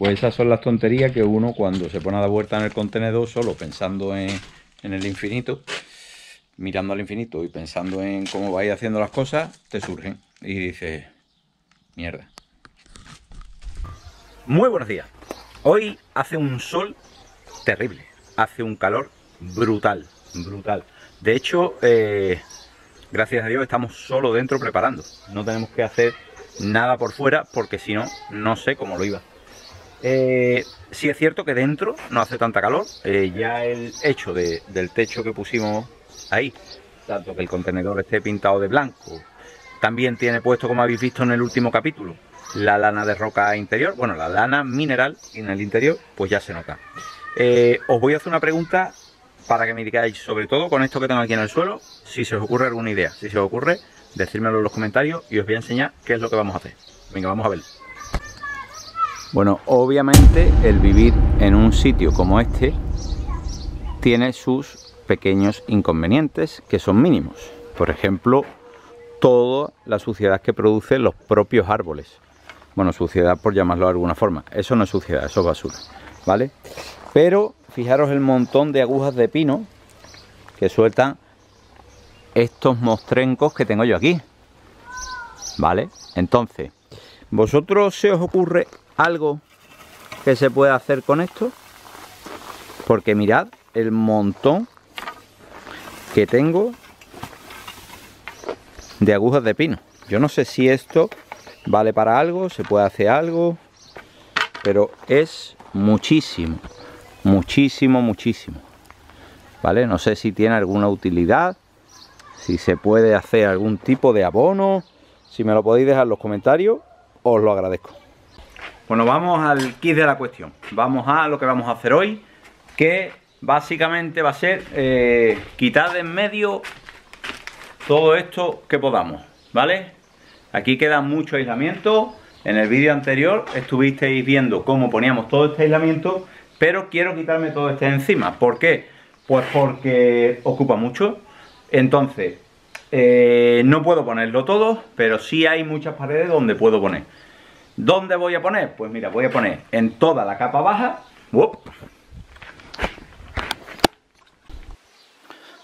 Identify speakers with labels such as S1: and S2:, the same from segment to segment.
S1: Pues esas son las tonterías que uno cuando se pone a dar vuelta en el contenedor solo pensando en, el infinito, mirando al infinito y pensando en cómo vais haciendo las cosas, te surgen y dices, mierda. Muy buenos días. Hoy hace un sol terrible, hace un calor brutal, brutal. De hecho, eh, gracias a Dios estamos solo dentro preparando. No tenemos que hacer nada por fuera porque si no, no sé cómo lo iba. Eh, si es cierto que dentro no hace tanta calor. Eh, ya el hecho del techo que pusimos ahí, tanto que el contenedor esté pintado de blanco, también tiene puesto, como habéis visto en el último capítulo, la lana de roca interior, bueno, la lana mineral en el interior, pues ya se nota. Eh, os voy a hacer una pregunta para que me digáis, sobre todo con esto que tengo aquí en el suelo, si se os ocurre alguna idea. Si se os ocurre, decírmelo en los comentarios y os voy a enseñar qué es lo que vamos a hacer. Venga, vamos a ver. Bueno, obviamente el vivir en un sitio como este tiene sus pequeños inconvenientes que son mínimos. Por ejemplo, toda la suciedad que producen los propios árboles. Bueno, suciedad por llamarlo de alguna forma. Eso no es suciedad, eso es basura, ¿vale? Pero fijaros el montón de agujas de pino que sueltan estos mostrencos que tengo yo aquí. ¿Vale? Entonces, ¿Vosotros se os ocurre algo que se pueda hacer con esto? Porque mirad el montón que tengo de agujas de pino. Yo no sé si esto vale para algo, se puede hacer algo, pero es muchísimo, muchísimo, muchísimo. ¿Vale? No sé si tiene alguna utilidad, si se puede hacer algún tipo de abono, si me lo podéis dejar en los comentarios, os lo agradezco. Bueno, vamos al kit de la cuestión. Vamos a lo que vamos a hacer hoy, que básicamente va a ser eh, quitar de en medio todo esto que podamos, ¿vale? Aquí queda mucho aislamiento. En el vídeo anterior estuvisteis viendo cómo poníamos todo este aislamiento, pero quiero quitarme todo este encima. ¿Por qué? Pues porque ocupa mucho. Entonces, eh, no puedo ponerlo todo, pero sí hay muchas paredes donde puedo poner. ¿Dónde voy a poner? Pues mira, voy a poner en toda la capa baja.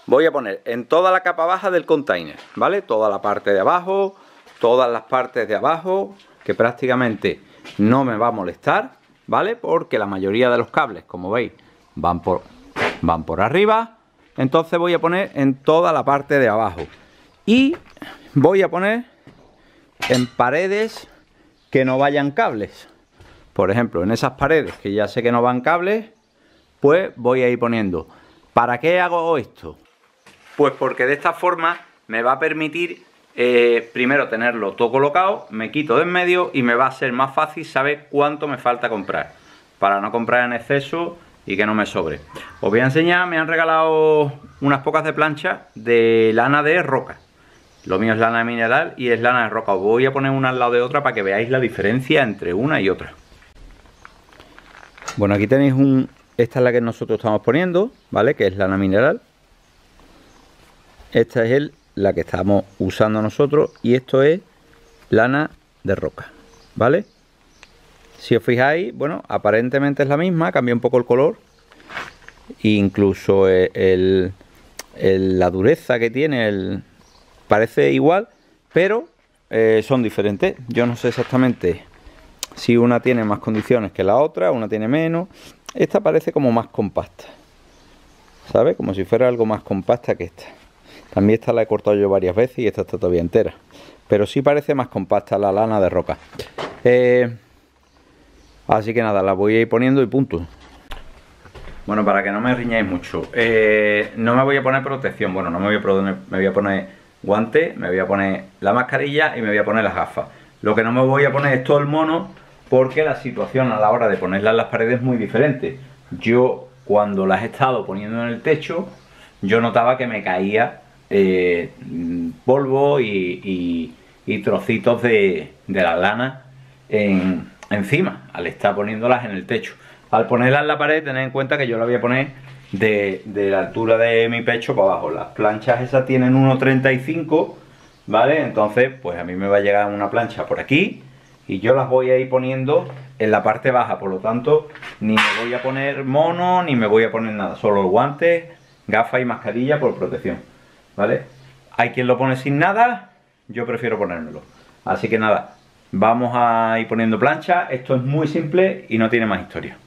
S1: voy a poner en toda la capa baja del container, ¿vale? Toda la parte de abajo, todas las partes de abajo, que prácticamente no me va a molestar, ¿vale? Porque la mayoría de los cables, como veis, van por, van por arriba. Entonces voy a poner en toda la parte de abajo. Y voy a poner en paredes que no vayan cables. Por ejemplo, en esas paredes que ya sé que no van cables, pues voy a ir poniendo. ¿Para qué hago esto? Pues porque de esta forma me va a permitir eh, primero tenerlo todo colocado, me quito de en medio y me va a ser más fácil saber cuánto me falta comprar. Para no comprar en exceso y que no me sobre. Os voy a enseñar, me han regalado unas pocas de plancha de lana de roca. Lo mío es lana mineral y es lana de roca. Os voy a poner una al lado de otra para que veáis la diferencia entre una y otra. Bueno, aquí tenéis un... Esta es la que nosotros estamos poniendo, ¿vale? Que es lana mineral. Esta es la que estamos usando nosotros y esto es lana de roca, ¿vale? Si os fijáis, bueno, aparentemente es la misma, cambia un poco el color. incluso eh, la dureza que tiene el, parece igual, pero eh, son diferentes. Yo no sé exactamente si una tiene más condiciones que la otra, una tiene menos. Esta parece como más compacta, ¿sabes? Como si fuera algo más compacta que esta. También esta la he cortado yo varias veces y esta está todavía entera. Pero sí parece más compacta la lana de roca. Eh, así que nada, la voy a ir poniendo y punto. Bueno, para que no me riñáis mucho, eh, no me voy a poner protección, bueno, no me voy a me voy a poner guante, me voy a poner la mascarilla y me voy a poner las gafas. Lo que no me voy a poner es todo el mono porque la situación a la hora de ponerlas en las paredes es muy diferente. Yo cuando las he estado poniendo en el techo, yo notaba que me caía eh, polvo y, trocitos de, la lana en, encima al estar poniéndolas en el techo. Al ponerlas en la pared, tened en cuenta que yo la voy a poner de, la altura de mi pecho para abajo. Las planchas esas tienen 1,35, ¿vale? Entonces, pues a mí me va a llegar una plancha por aquí y yo las voy a ir poniendo en la parte baja, por lo tanto, ni me voy a poner mono, ni me voy a poner nada, solo guantes, gafa y mascarilla por protección, ¿vale? Hay quien lo pone sin nada, yo prefiero ponérmelo. Así que nada, vamos a ir poniendo plancha, esto es muy simple y no tiene más historia.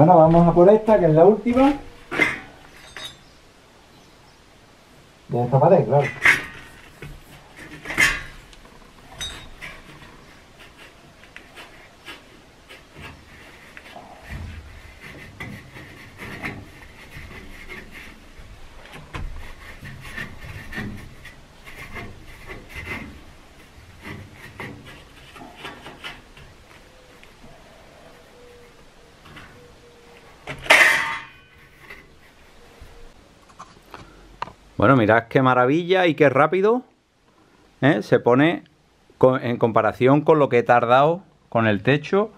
S1: Bueno, vamos a por esta, que es la última. De esta pared, claro. Bueno, mirad qué maravilla y qué rápido ¿eh? se pone en comparación con lo que he tardado con el techo,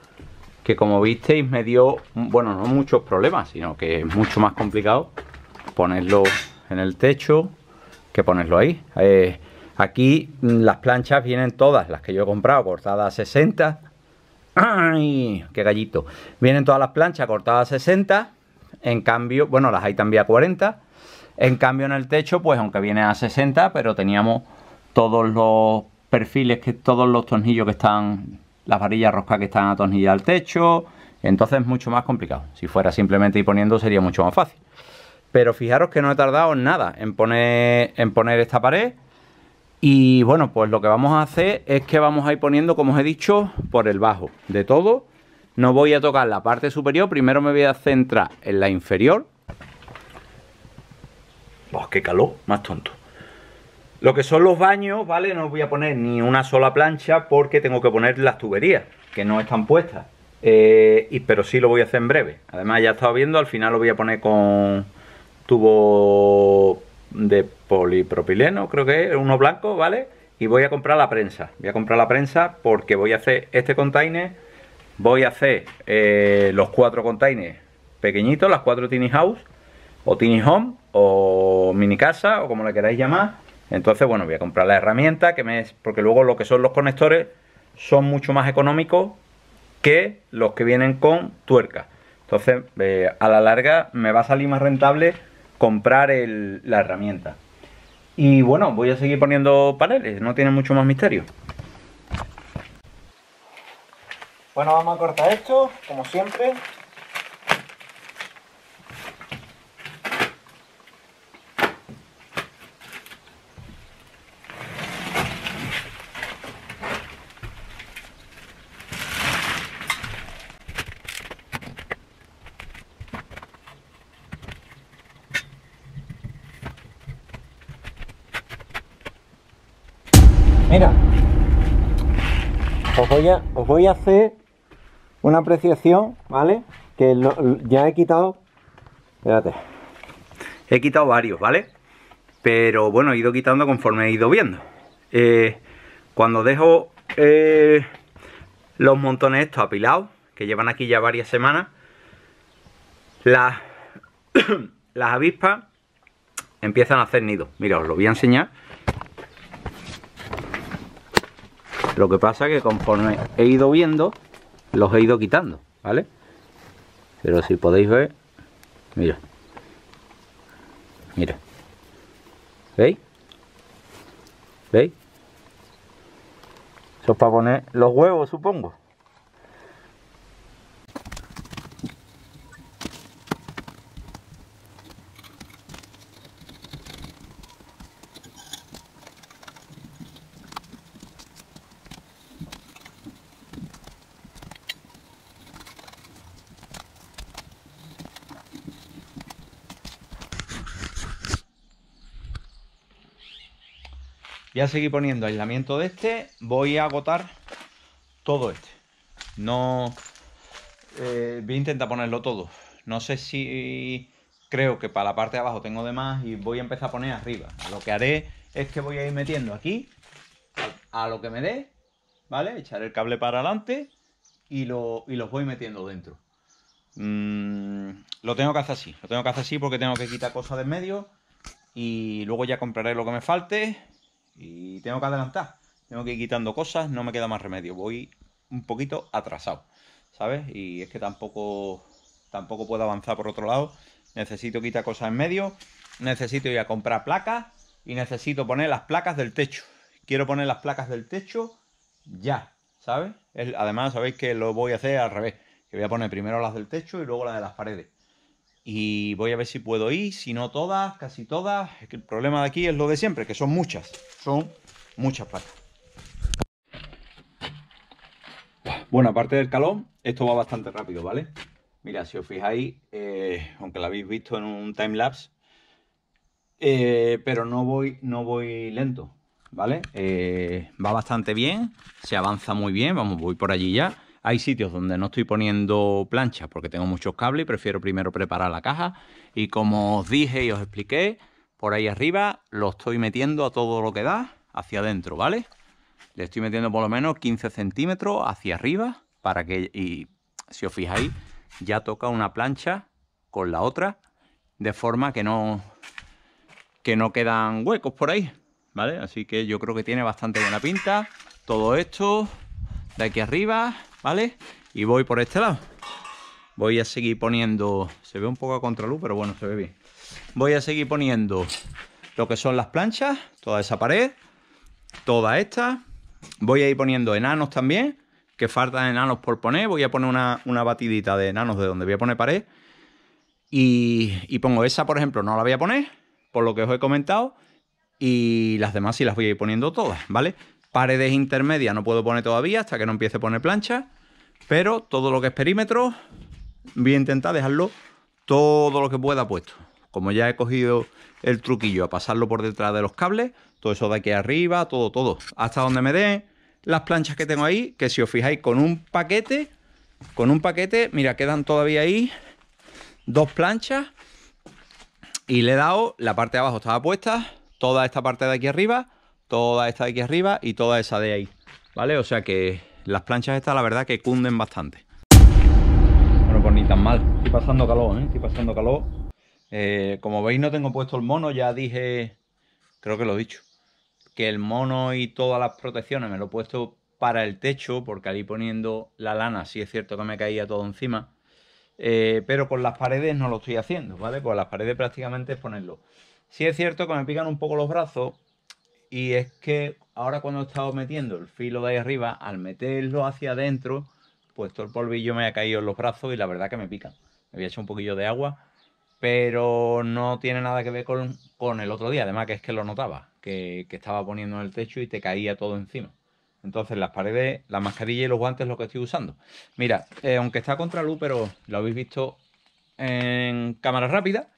S1: que como visteis me dio, bueno, no muchos problemas, sino que es mucho más complicado ponerlo en el techo que ponerlo ahí. Eh, aquí mm, las planchas vienen todas, las que yo he comprado, cortadas a 60. ¡Ay! ¡Qué gallito! Vienen todas las planchas cortadas a 60. En cambio, bueno, las hay también a 40. En cambio en el techo, pues aunque viene a 60, pero teníamos todos los perfiles, que todos los tornillos que están, las varillas roscas que están atornilladas al techo, entonces es mucho más complicado. Si fuera simplemente ir poniendo sería mucho más fácil. Pero fijaros que no he tardado nada en poner, en poner esta pared. Y bueno, pues lo que vamos a hacer es que vamos a ir poniendo, como os he dicho, por el bajo de todo. No voy a tocar la parte superior, primero me voy a centrar en la inferior pues qué calor, más tonto. Lo que son los baños, ¿vale? No voy a poner ni una sola plancha porque tengo que poner las tuberías, que no están puestas. Eh, y, pero sí lo voy a hacer en breve. Además, ya estaba viendo, al final lo voy a poner con tubo de polipropileno, creo que es, uno blanco, ¿vale? Y voy a comprar la prensa. Voy a comprar la prensa porque voy a hacer este container. Voy a hacer eh, los cuatro containers pequeñitos, las cuatro tiny house o tiny home o mini casa o como la queráis llamar. Entonces, bueno, voy a comprar la herramienta que me porque luego lo que son los conectores son mucho más económicos que los que vienen con tuerca. Entonces, eh, a la larga me va a salir más rentable comprar la herramienta. Y bueno, voy a seguir poniendo paneles, no tiene mucho más misterio. Bueno, vamos a cortar esto, como siempre, Mira, os voy a, hacer una apreciación, ¿vale? Que ya he quitado... Espérate. He quitado varios, ¿vale? Pero bueno, he ido quitando conforme he ido viendo. Eh, cuando dejo eh, los montones estos apilados, que llevan aquí ya varias semanas, las, las avispas empiezan a hacer nidos. Mira, os lo voy a enseñar Lo que pasa es que conforme he ido viendo, los he ido quitando, ¿vale? Pero si podéis ver, mira. Mira. ¿Veis? ¿Veis? Eso es para poner los huevos, supongo. seguir poniendo aislamiento de este. Voy a agotar todo este. No... Eh, voy a intentar ponerlo todo. No sé si... Creo que para la parte de abajo tengo de más y voy a empezar a poner arriba. Lo que haré es que voy a ir metiendo aquí a lo que me dé, ¿vale? Echar el cable para adelante y, lo, y los voy metiendo dentro. Mm, lo tengo que hacer así, lo tengo que hacer así porque tengo que quitar cosas de en medio y luego ya compraré lo que me falte y tengo que adelantar. Tengo que ir quitando cosas, no me queda más remedio. Voy un poquito atrasado, ¿sabes? Y es que tampoco, tampoco puedo avanzar por otro lado. Necesito quitar cosas en medio. Necesito ir a comprar placas. Y necesito poner las placas del techo. Quiero poner las placas del techo ya, ¿sabes? además, sabéis que lo voy a hacer al revés. Que voy a poner primero las del techo y luego las de las paredes y voy a ver si puedo ir, si no todas, casi todas. que el problema de aquí es lo de siempre, que son muchas, son muchas placas. Bueno, aparte del calor, esto va bastante rápido, ¿vale? Mira, si os fijáis, eh, aunque lo habéis visto en un timelapse, eh, pero no voy, no voy lento, ¿vale? Eh, va bastante bien, se avanza muy bien, vamos, voy por allí ya. Hay sitios donde no estoy poniendo planchas porque tengo muchos cables y prefiero primero preparar la caja. Y como os dije y os expliqué, por ahí arriba lo estoy metiendo a todo lo que da hacia adentro, ¿vale? Le estoy metiendo por lo menos 15 centímetros hacia arriba para que... Y si os fijáis, ya toca una plancha con la otra de forma que no, que no quedan huecos por ahí, ¿vale? Así que yo creo que tiene bastante buena pinta todo esto de aquí arriba ¿vale? Y voy por este lado. Voy a seguir poniendo... Se ve un poco a contraluz, pero bueno, se ve bien. Voy a seguir poniendo lo que son las planchas, toda esa pared, toda esta. Voy a ir poniendo enanos también, que faltan enanos por poner. Voy a poner una, batidita de enanos de donde voy a poner pared. Y, y, pongo esa, por ejemplo, no la voy a poner, por lo que os he comentado. Y las demás sí las voy a ir poniendo todas, ¿vale? Paredes intermedias no puedo poner todavía hasta que no empiece a poner plancha, pero todo lo que es perímetro voy a intentar dejarlo todo lo que pueda puesto. Como ya he cogido el truquillo a pasarlo por detrás de los cables, todo eso de aquí arriba, todo, todo, hasta donde me den las planchas que tengo ahí, que si os fijáis con un paquete, con un paquete, mira, quedan todavía ahí dos planchas y le he dado, la parte de abajo estaba puesta, toda esta parte de aquí arriba, toda esta de aquí arriba y toda esa de ahí, ¿vale? O sea que las planchas estas la verdad que cunden bastante. Bueno, pues ni tan mal. Estoy pasando calor, ¿eh? Estoy pasando calor. Eh, como veis no tengo puesto el mono, ya dije, creo que lo he dicho, que el mono y todas las protecciones me lo he puesto para el techo, porque ahí poniendo la lana sí es cierto que me caía todo encima, eh, pero con las paredes no lo estoy haciendo, ¿vale? Con pues las paredes prácticamente es ponerlo. Sí es cierto que me pican un poco los brazos, y es que ahora cuando he estado metiendo el filo de ahí arriba, al meterlo hacia adentro, pues todo el polvillo me ha caído en los brazos y la verdad que me pica. Me había hecho un poquillo de agua, pero no tiene nada que ver con, el otro día. Además que es que lo notaba, que, estaba poniendo en el techo y te caía todo encima. Entonces las paredes, la mascarilla y los guantes es lo que estoy usando. Mira, eh, aunque está contra luz, pero lo habéis visto en cámara rápida.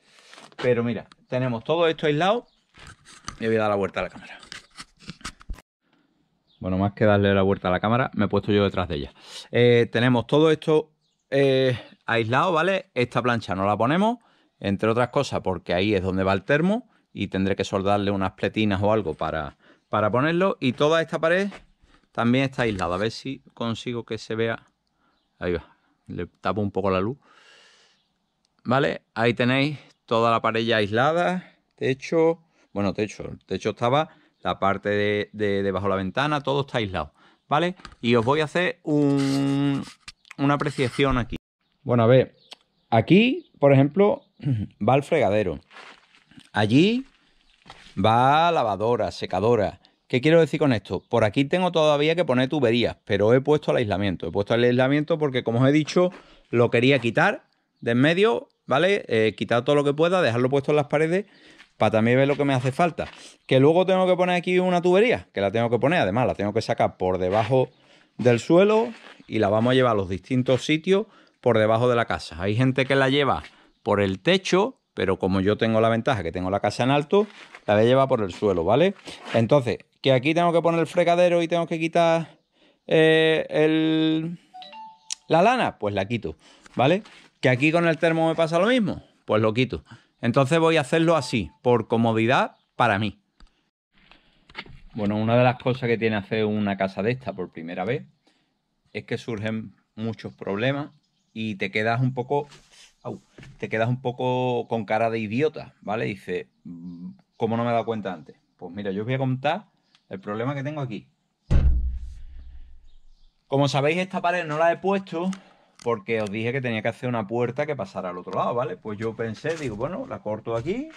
S1: Pero mira, tenemos todo esto aislado. Y voy a dar la vuelta a la cámara. Bueno, más que darle la vuelta a la cámara, me he puesto yo detrás de ella. Eh, tenemos todo esto eh, aislado, ¿vale? Esta plancha no la ponemos, entre otras cosas, porque ahí es donde va el termo y tendré que soldarle unas pletinas o algo para, para ponerlo. Y toda esta pared también está aislada. A ver si consigo que se vea. Ahí va, le tapo un poco la luz. ¿Vale? Ahí tenéis toda la pared ya aislada, techo, bueno, techo, el techo estaba la parte de, debajo de la ventana, todo está aislado, ¿vale? Y os voy a hacer una apreciación aquí. Bueno, a ver, aquí, por ejemplo, va el fregadero. Allí va lavadora, secadora. ¿Qué quiero decir con esto? Por aquí tengo todavía que poner tuberías, pero he puesto el aislamiento. He puesto el aislamiento porque, como os he dicho, lo quería quitar de en medio, ¿vale? Eh, quitar todo lo que pueda, dejarlo puesto en las paredes para también ver lo que me hace falta. Que luego tengo que poner aquí una tubería, que la tengo que poner, además la tengo que sacar por debajo del suelo y la vamos a llevar a los distintos sitios por debajo de la casa. Hay gente que la lleva por el techo, pero como yo tengo la ventaja que tengo la casa en alto, la voy a llevar por el suelo, ¿vale? Entonces, que aquí tengo que poner el fregadero y tengo que quitar eh, la lana, pues la quito, ¿vale? Que aquí con el termo me pasa lo mismo, pues lo quito. Entonces voy a hacerlo así, por comodidad para mí. Bueno, una de las cosas que tiene hacer una casa de esta por primera vez es que surgen muchos problemas y te quedas un poco te quedas un poco con cara de idiota, ¿vale? Dice, mm, ¿cómo no me he dado cuenta antes? Pues mira, yo os voy a contar el problema que tengo aquí. Como sabéis, esta pared no la he puesto porque os dije que tenía que hacer una puerta que pasara al otro lado, ¿vale? Pues yo pensé, digo, bueno, la corto aquí,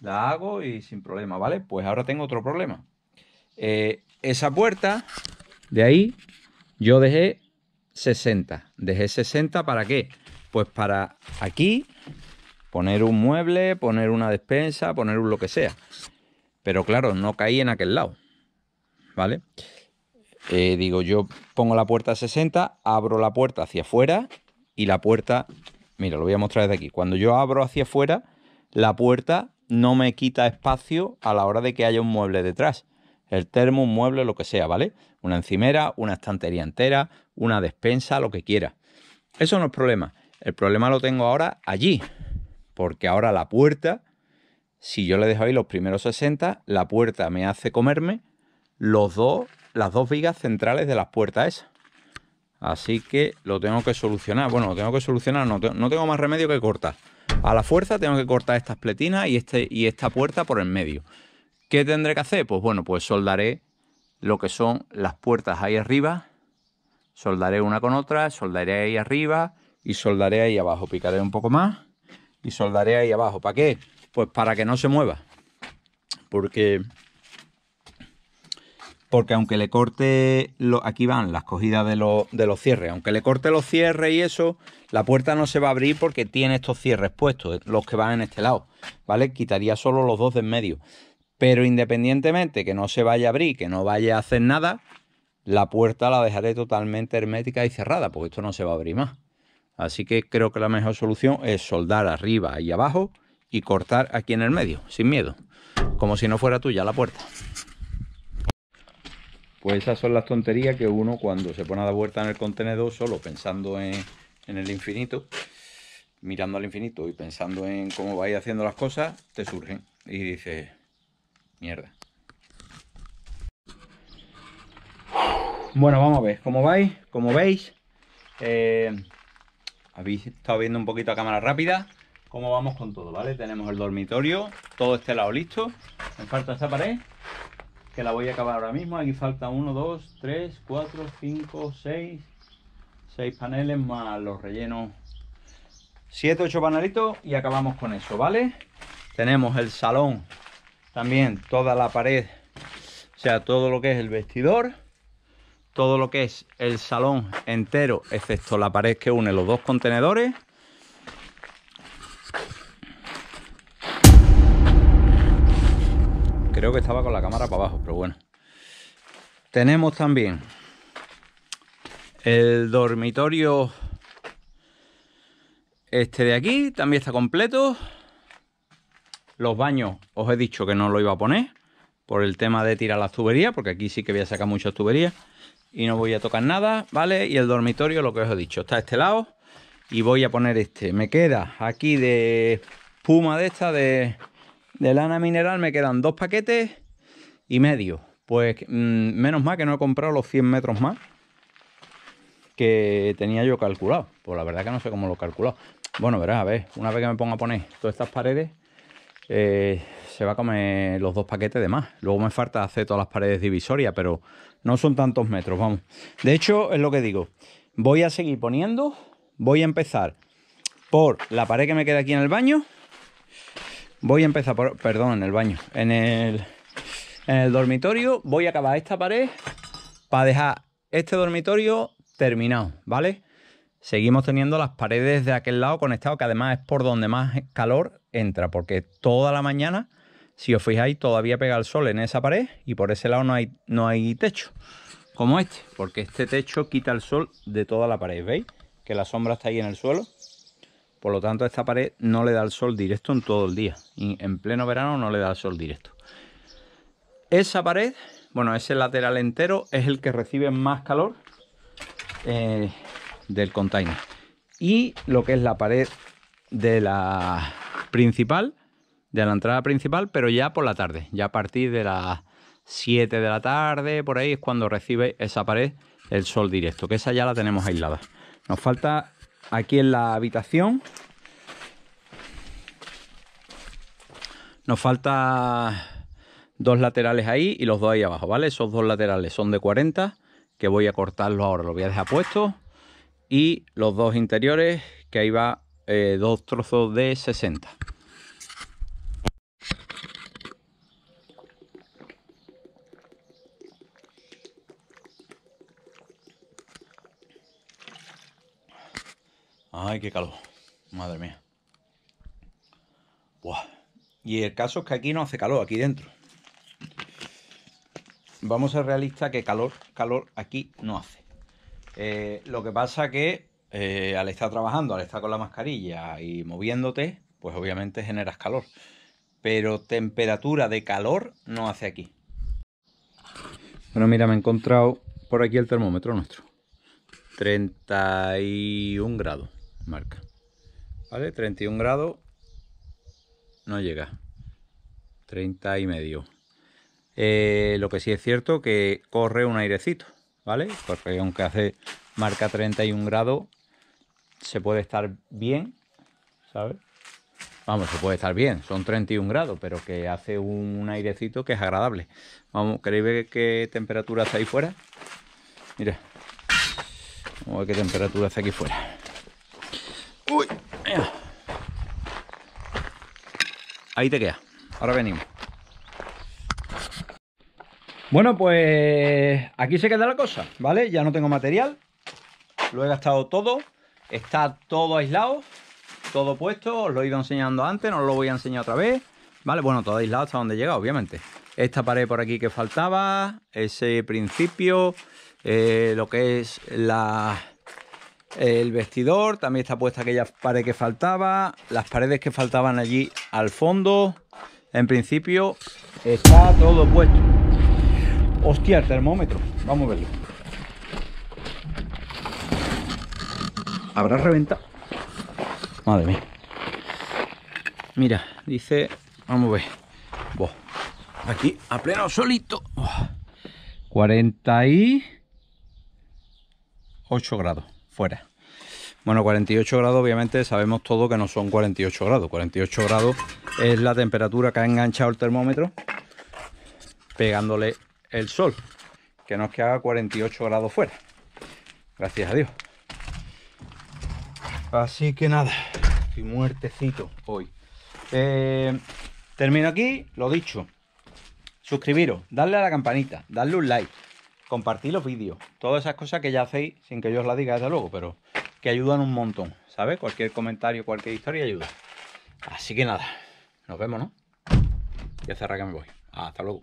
S1: la hago y sin problema, ¿vale? Pues ahora tengo otro problema. Eh, esa puerta de ahí yo dejé 60. Dejé 60 para qué? Pues para aquí poner un mueble, poner una despensa, poner un lo que sea. Pero claro, no caí en aquel lado, ¿vale? vale eh, digo, yo pongo la puerta a 60, abro la puerta hacia afuera y la puerta, mira, lo voy a mostrar desde aquí. Cuando yo abro hacia afuera, la puerta no me quita espacio a la hora de que haya un mueble detrás. El termo, un mueble, lo que sea, ¿vale? Una encimera, una estantería entera, una despensa, lo que quiera. Eso no es problema. El problema lo tengo ahora allí. Porque ahora la puerta, si yo le dejo ahí los primeros 60, la puerta me hace comerme los dos las dos vigas centrales de las puertas Así que lo tengo que solucionar. Bueno, lo tengo que solucionar, no, tengo más remedio que cortar. A la fuerza tengo que cortar estas pletinas y, este, y esta puerta por el medio. ¿Qué tendré que hacer? Pues bueno, pues soldaré lo que son las puertas ahí arriba. Soldaré una con otra, soldaré ahí arriba y soldaré ahí abajo. Picaré un poco más y soldaré ahí abajo. ¿Para qué? Pues para que no se mueva. Porque porque aunque le corte, lo, aquí van las cogidas de, de, los cierres, aunque le corte los cierres y eso, la puerta no se va a abrir porque tiene estos cierres puestos, eh, los que van en este lado, ¿vale? Quitaría solo los dos de en medio. Pero independientemente que no se vaya a abrir, que no vaya a hacer nada, la puerta la dejaré totalmente hermética y cerrada, porque esto no se va a abrir más. Así que creo que la mejor solución es soldar arriba y abajo y cortar aquí en el medio, sin miedo, como si no fuera tuya la puerta. Pues esas son las tonterías que uno cuando se pone a dar vuelta en el contenedor solo pensando en, el infinito, mirando al infinito y pensando en cómo vais haciendo las cosas, te surgen y dices, mierda. Bueno, vamos a ver, cómo vais, como veis, eh, habéis estado viendo un poquito a cámara rápida cómo vamos con todo, ¿vale? Tenemos el dormitorio, todo este lado listo, me falta esa pared que la voy a acabar ahora mismo. Aquí falta 1, 2, 3, 4, 5, 6, 6 paneles más los rellenos. 7, 8 panelitos y acabamos con eso, ¿vale? Tenemos el salón, también toda la pared, o sea, todo lo que es el vestidor, todo lo que es el salón entero, excepto la pared que une los dos contenedores. Creo que estaba con la cámara para abajo, pero bueno. Tenemos también el dormitorio este de aquí, también está completo. Los baños, os he dicho que no lo iba a poner por el tema de tirar las tuberías, porque aquí sí que voy a sacar muchas tuberías y no voy a tocar nada, ¿vale? Y el dormitorio, lo que os he dicho, está a este lado y voy a poner este. Me queda aquí de puma de esta de de lana mineral me quedan dos paquetes y medio. Pues mm, menos mal que no he comprado los 100 metros más que tenía yo calculado. Pues la verdad que no sé cómo lo he calculado. Bueno, verás, a ver, una vez que me ponga a poner todas estas paredes, eh, se va a comer los dos paquetes de más. Luego me falta hacer todas las paredes divisorias, pero no son tantos metros, vamos. De hecho, es lo que digo. Voy a seguir poniendo, voy a empezar por la pared que me queda aquí en el baño Voy a empezar por, perdón, en el baño, en el, dormitorio. Voy a acabar esta pared para dejar este dormitorio terminado, ¿vale? Seguimos teniendo las paredes de aquel lado conectado, que además es por donde más calor entra, porque toda la mañana, si os fijáis, todavía pega el sol en esa pared y por ese lado no hay, no hay techo, como este, porque este techo quita el sol de toda la pared, ¿veis? Que la sombra está ahí en el suelo por lo tanto, esta pared no le da el sol directo en todo el día. Y en pleno verano no le da el sol directo. Esa pared, bueno, ese lateral entero es el que recibe más calor eh, del container. Y lo que es la pared de la principal, de la entrada principal, pero ya por la tarde, ya a partir de las 7 de la tarde, por ahí es cuando recibe esa pared el sol directo, que esa ya la tenemos aislada. Nos falta aquí en la habitación. Nos falta dos laterales ahí y los dos ahí abajo, ¿vale? Esos dos laterales son de 40, que voy a cortarlos ahora, los voy a dejar puestos. Y los dos interiores, que ahí va eh, dos trozos de 60. Ay, qué calor. Madre mía. Y el caso es que aquí no hace calor, aquí dentro. Vamos a ser realistas que calor, calor aquí no hace. Eh, lo que pasa que eh, al estar trabajando, al estar con la mascarilla y moviéndote, pues obviamente generas calor. Pero temperatura de calor no hace aquí. Bueno, mira, me he encontrado por aquí el termómetro nuestro. 31 grados marca. ¿Vale? 31 grados no llega. 30 y medio. Eh, lo que sí es cierto que corre un airecito, ¿vale? Porque aunque hace marca 31 grados, se puede estar bien, Vamos, se puede estar bien, son 31 grados, pero que hace un airecito que es agradable. Vamos, ¿queréis ver qué temperatura está ahí fuera? Mira, vamos qué temperatura está aquí fuera. Ahí te queda. Ahora venimos. Bueno, pues aquí se queda la cosa, ¿vale? Ya no tengo material. Lo he gastado todo. Está todo aislado. Todo puesto. Os lo he ido enseñando antes. No os lo voy a enseñar otra vez. ¿Vale? Bueno, todo aislado hasta donde llega, obviamente. Esta pared por aquí que faltaba. Ese principio. Eh, lo que es la el vestidor, también está puesta aquella pared que faltaba, las paredes que faltaban allí al fondo. En principio está todo puesto. Hostia, el termómetro. Vamos a verlo. ¿Habrá reventado? Madre mía. Mira, dice... Vamos a ver. Aquí, a pleno solito. 48 grados fuera. Bueno, 48 grados obviamente sabemos todo que no son 48 grados. 48 grados es la temperatura que ha enganchado el termómetro pegándole el sol. Que no es que haga 48 grados fuera. Gracias a Dios. Así que nada, y muertecito hoy. Eh, termino aquí, lo dicho. Suscribiros, darle a la campanita, darle un like compartir los vídeos, todas esas cosas que ya hacéis sin que yo os la diga desde luego, pero que ayudan un montón, ¿sabes? Cualquier comentario, cualquier historia ayuda. Así que nada, nos vemos, ¿no? Ya a cerrar que me voy. Hasta luego.